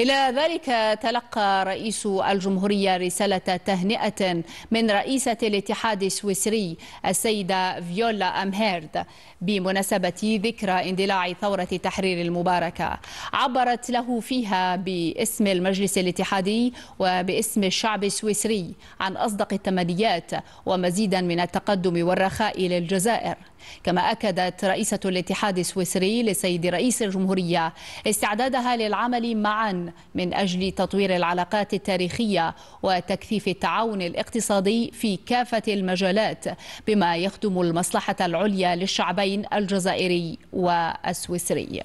إلى ذلك تلقى رئيس الجمهورية رسالة تهنئة من رئيسة الاتحاد السويسري السيدة فيولا أمهيرد بمناسبة ذكرى اندلاع ثورة تحرير المباركة عبرت له فيها باسم المجلس الاتحادي وباسم الشعب السويسري عن أصدق التمنيات ومزيدا من التقدم والرخاء للجزائر كما أكدت رئيسة الاتحاد السويسري لسيد رئيس الجمهورية استعدادها للعمل معا من أجل تطوير العلاقات التاريخية وتكثيف التعاون الاقتصادي في كافة المجالات بما يخدم المصلحة العليا للشعبين الجزائري والسويسري